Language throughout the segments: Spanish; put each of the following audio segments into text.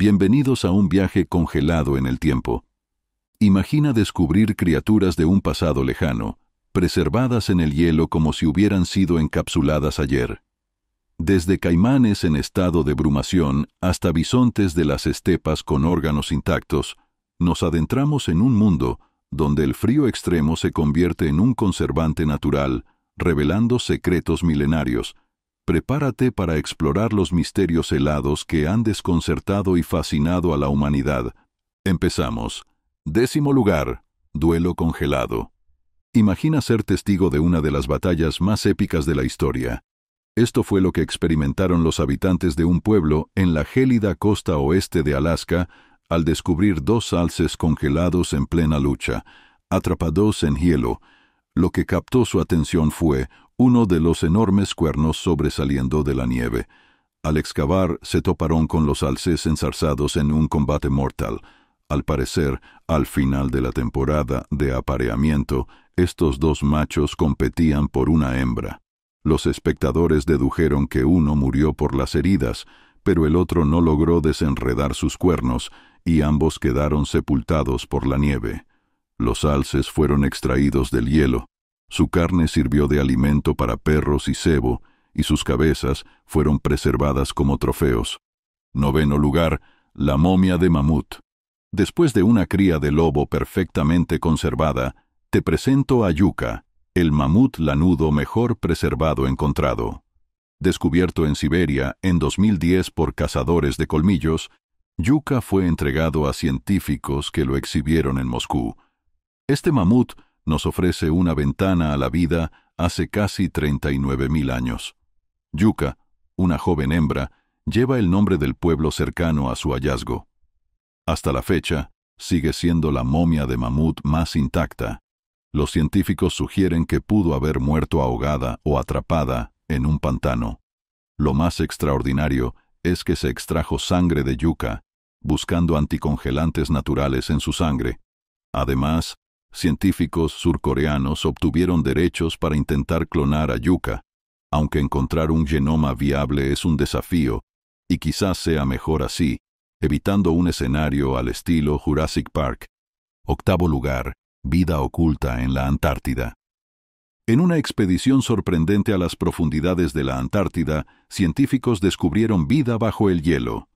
Bienvenidos a un viaje congelado en el tiempo. Imagina descubrir criaturas de un pasado lejano, preservadas en el hielo como si hubieran sido encapsuladas ayer. Desde caimanes en estado de brumación hasta bisontes de las estepas con órganos intactos, nos adentramos en un mundo donde el frío extremo se convierte en un conservante natural, revelando secretos milenarios, prepárate para explorar los misterios helados que han desconcertado y fascinado a la humanidad. Empezamos. Décimo lugar. Duelo congelado. Imagina ser testigo de una de las batallas más épicas de la historia. Esto fue lo que experimentaron los habitantes de un pueblo en la gélida costa oeste de Alaska al descubrir dos alces congelados en plena lucha, atrapados en hielo. Lo que captó su atención fue uno de los enormes cuernos sobresaliendo de la nieve. Al excavar, se toparon con los alces ensarzados en un combate mortal. Al parecer, al final de la temporada de apareamiento, estos dos machos competían por una hembra. Los espectadores dedujeron que uno murió por las heridas, pero el otro no logró desenredar sus cuernos, y ambos quedaron sepultados por la nieve. Los alces fueron extraídos del hielo, su carne sirvió de alimento para perros y cebo, y sus cabezas fueron preservadas como trofeos. Noveno lugar, la momia de mamut. Después de una cría de lobo perfectamente conservada, te presento a Yuka, el mamut lanudo mejor preservado encontrado. Descubierto en Siberia en 2010 por cazadores de colmillos, Yuka fue entregado a científicos que lo exhibieron en Moscú. Este mamut nos ofrece una ventana a la vida hace casi 39.000 años. Yuca, una joven hembra, lleva el nombre del pueblo cercano a su hallazgo. Hasta la fecha, sigue siendo la momia de mamut más intacta. Los científicos sugieren que pudo haber muerto ahogada o atrapada en un pantano. Lo más extraordinario es que se extrajo sangre de yuca, buscando anticongelantes naturales en su sangre. Además, científicos surcoreanos obtuvieron derechos para intentar clonar a yuca, aunque encontrar un genoma viable es un desafío, y quizás sea mejor así, evitando un escenario al estilo Jurassic Park. Octavo lugar, vida oculta en la Antártida. En una expedición sorprendente a las profundidades de la Antártida, científicos descubrieron vida bajo el hielo.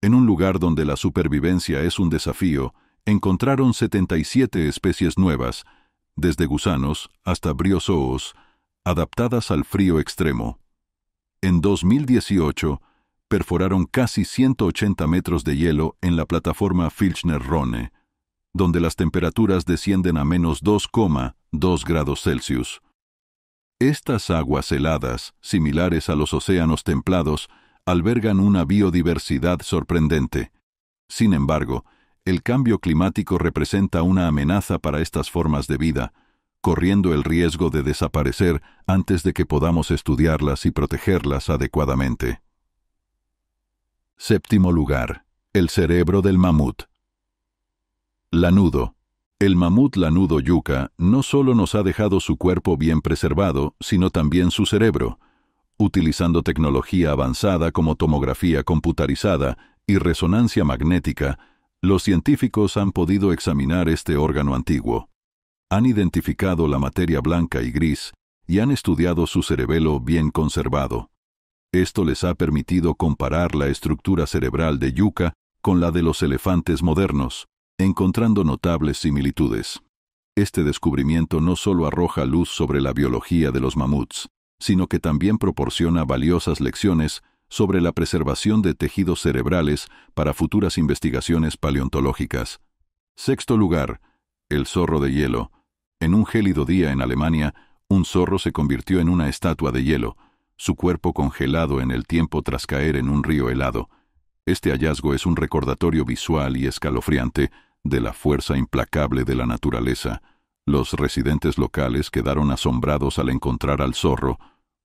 En un lugar donde la supervivencia es un desafío, encontraron 77 especies nuevas, desde gusanos hasta briozoos, adaptadas al frío extremo. En 2018, perforaron casi 180 metros de hielo en la plataforma filchner ronne donde las temperaturas descienden a menos 2,2 grados Celsius. Estas aguas heladas, similares a los océanos templados, albergan una biodiversidad sorprendente. Sin embargo, el cambio climático representa una amenaza para estas formas de vida, corriendo el riesgo de desaparecer antes de que podamos estudiarlas y protegerlas adecuadamente. Séptimo lugar. El cerebro del mamut. Lanudo. El mamut lanudo yuca no solo nos ha dejado su cuerpo bien preservado, sino también su cerebro, utilizando tecnología avanzada como tomografía computarizada y resonancia magnética, los científicos han podido examinar este órgano antiguo. Han identificado la materia blanca y gris y han estudiado su cerebelo bien conservado. Esto les ha permitido comparar la estructura cerebral de yuca con la de los elefantes modernos, encontrando notables similitudes. Este descubrimiento no solo arroja luz sobre la biología de los mamuts, sino que también proporciona valiosas lecciones sobre la preservación de tejidos cerebrales para futuras investigaciones paleontológicas. Sexto lugar, el zorro de hielo. En un gélido día en Alemania, un zorro se convirtió en una estatua de hielo, su cuerpo congelado en el tiempo tras caer en un río helado. Este hallazgo es un recordatorio visual y escalofriante de la fuerza implacable de la naturaleza. Los residentes locales quedaron asombrados al encontrar al zorro,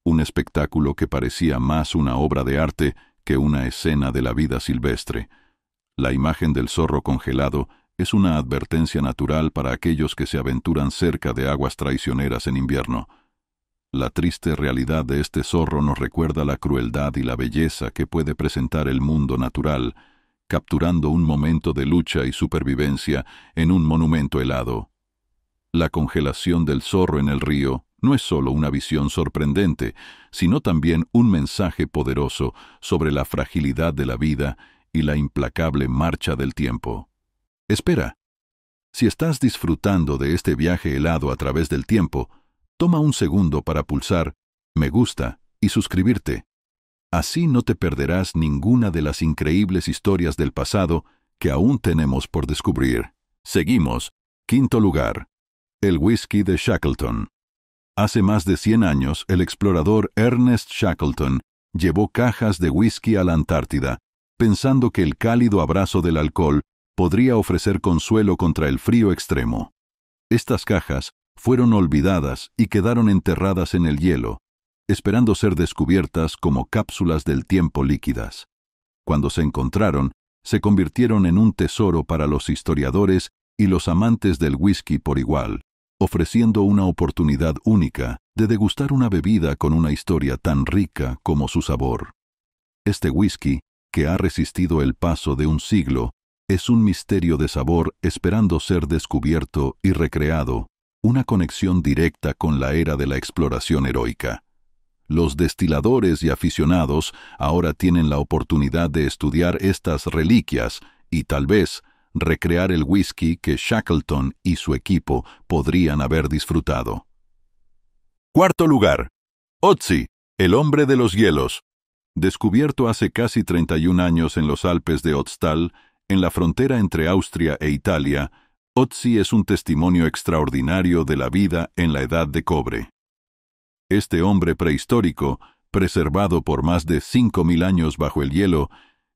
un espectáculo que parecía más una obra de arte que una escena de la vida silvestre. La imagen del zorro congelado es una advertencia natural para aquellos que se aventuran cerca de aguas traicioneras en invierno. La triste realidad de este zorro nos recuerda la crueldad y la belleza que puede presentar el mundo natural, capturando un momento de lucha y supervivencia en un monumento helado. La congelación del zorro en el río no es solo una visión sorprendente, sino también un mensaje poderoso sobre la fragilidad de la vida y la implacable marcha del tiempo. Espera. Si estás disfrutando de este viaje helado a través del tiempo, toma un segundo para pulsar me gusta y suscribirte. Así no te perderás ninguna de las increíbles historias del pasado que aún tenemos por descubrir. Seguimos. Quinto lugar. El whisky de Shackleton. Hace más de 100 años, el explorador Ernest Shackleton llevó cajas de whisky a la Antártida, pensando que el cálido abrazo del alcohol podría ofrecer consuelo contra el frío extremo. Estas cajas fueron olvidadas y quedaron enterradas en el hielo, esperando ser descubiertas como cápsulas del tiempo líquidas. Cuando se encontraron, se convirtieron en un tesoro para los historiadores y los amantes del whisky por igual ofreciendo una oportunidad única de degustar una bebida con una historia tan rica como su sabor. Este whisky, que ha resistido el paso de un siglo, es un misterio de sabor esperando ser descubierto y recreado, una conexión directa con la era de la exploración heroica. Los destiladores y aficionados ahora tienen la oportunidad de estudiar estas reliquias y tal vez recrear el whisky que Shackleton y su equipo podrían haber disfrutado. Cuarto lugar. Otzi, el hombre de los hielos. Descubierto hace casi 31 años en los Alpes de Otstal, en la frontera entre Austria e Italia, Otzi es un testimonio extraordinario de la vida en la Edad de Cobre. Este hombre prehistórico, preservado por más de 5.000 años bajo el hielo,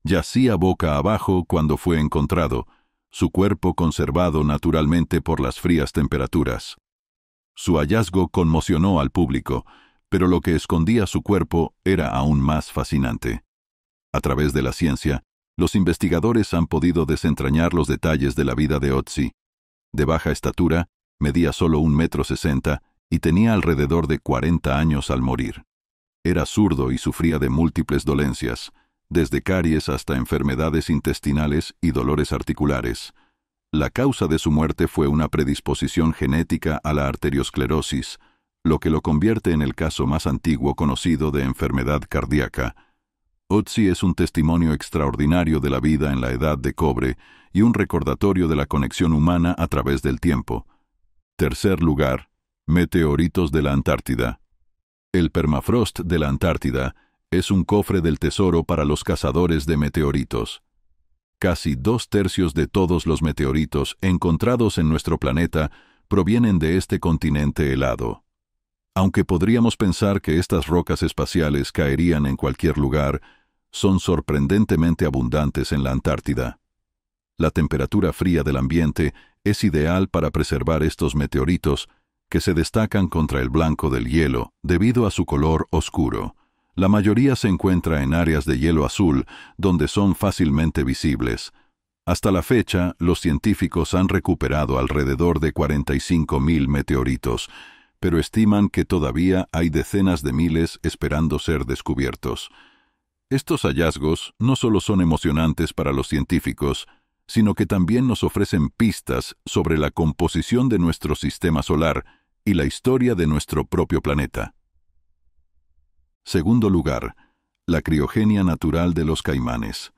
yacía boca abajo cuando fue encontrado, su cuerpo conservado naturalmente por las frías temperaturas. Su hallazgo conmocionó al público, pero lo que escondía su cuerpo era aún más fascinante. A través de la ciencia, los investigadores han podido desentrañar los detalles de la vida de Otzi. De baja estatura, medía solo un metro sesenta y tenía alrededor de 40 años al morir. Era zurdo y sufría de múltiples dolencias, desde caries hasta enfermedades intestinales y dolores articulares. La causa de su muerte fue una predisposición genética a la arteriosclerosis, lo que lo convierte en el caso más antiguo conocido de enfermedad cardíaca. Otzi es un testimonio extraordinario de la vida en la edad de cobre y un recordatorio de la conexión humana a través del tiempo. Tercer lugar, meteoritos de la Antártida. El permafrost de la Antártida es un cofre del tesoro para los cazadores de meteoritos. Casi dos tercios de todos los meteoritos encontrados en nuestro planeta provienen de este continente helado. Aunque podríamos pensar que estas rocas espaciales caerían en cualquier lugar, son sorprendentemente abundantes en la Antártida. La temperatura fría del ambiente es ideal para preservar estos meteoritos, que se destacan contra el blanco del hielo debido a su color oscuro. La mayoría se encuentra en áreas de hielo azul, donde son fácilmente visibles. Hasta la fecha, los científicos han recuperado alrededor de 45.000 meteoritos, pero estiman que todavía hay decenas de miles esperando ser descubiertos. Estos hallazgos no solo son emocionantes para los científicos, sino que también nos ofrecen pistas sobre la composición de nuestro sistema solar y la historia de nuestro propio planeta. Segundo lugar, la criogenia natural de los caimanes.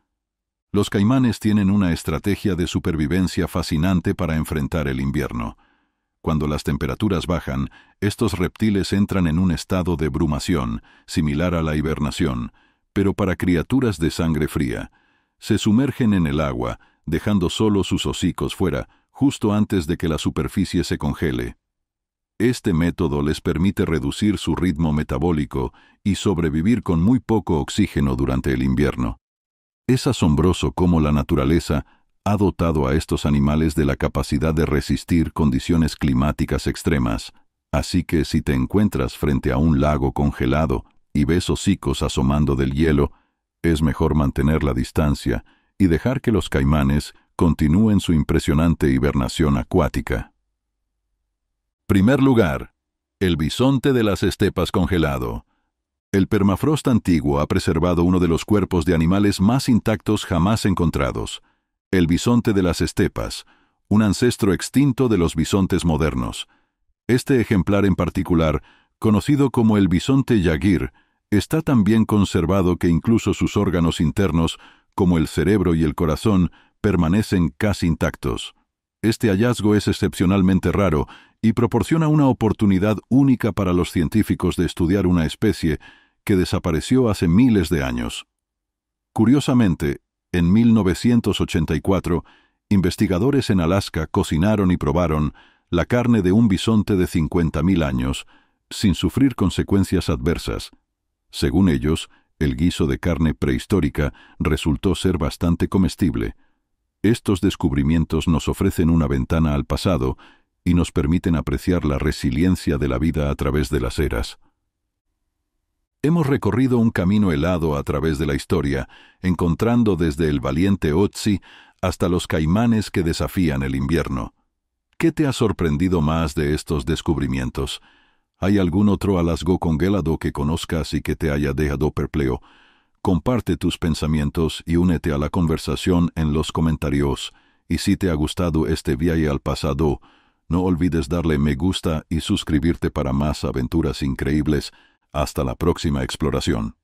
Los caimanes tienen una estrategia de supervivencia fascinante para enfrentar el invierno. Cuando las temperaturas bajan, estos reptiles entran en un estado de brumación, similar a la hibernación, pero para criaturas de sangre fría. Se sumergen en el agua, dejando solo sus hocicos fuera, justo antes de que la superficie se congele. Este método les permite reducir su ritmo metabólico y sobrevivir con muy poco oxígeno durante el invierno. Es asombroso cómo la naturaleza ha dotado a estos animales de la capacidad de resistir condiciones climáticas extremas, así que si te encuentras frente a un lago congelado y ves hocicos asomando del hielo, es mejor mantener la distancia y dejar que los caimanes continúen su impresionante hibernación acuática. Primer lugar, el bisonte de las estepas congelado. El permafrost antiguo ha preservado uno de los cuerpos de animales más intactos jamás encontrados, el bisonte de las estepas, un ancestro extinto de los bisontes modernos. Este ejemplar en particular, conocido como el bisonte yagir, está tan bien conservado que incluso sus órganos internos, como el cerebro y el corazón, permanecen casi intactos. Este hallazgo es excepcionalmente raro y proporciona una oportunidad única para los científicos de estudiar una especie que desapareció hace miles de años. Curiosamente, en 1984, investigadores en Alaska cocinaron y probaron la carne de un bisonte de 50.000 años, sin sufrir consecuencias adversas. Según ellos, el guiso de carne prehistórica resultó ser bastante comestible. Estos descubrimientos nos ofrecen una ventana al pasado y nos permiten apreciar la resiliencia de la vida a través de las eras. Hemos recorrido un camino helado a través de la historia, encontrando desde el valiente Otzi hasta los caimanes que desafían el invierno. ¿Qué te ha sorprendido más de estos descubrimientos? ¿Hay algún otro con congelado que conozcas y que te haya dejado perpleo? Comparte tus pensamientos y únete a la conversación en los comentarios. Y si te ha gustado este viaje al pasado, no olvides darle me gusta y suscribirte para más aventuras increíbles. Hasta la próxima exploración.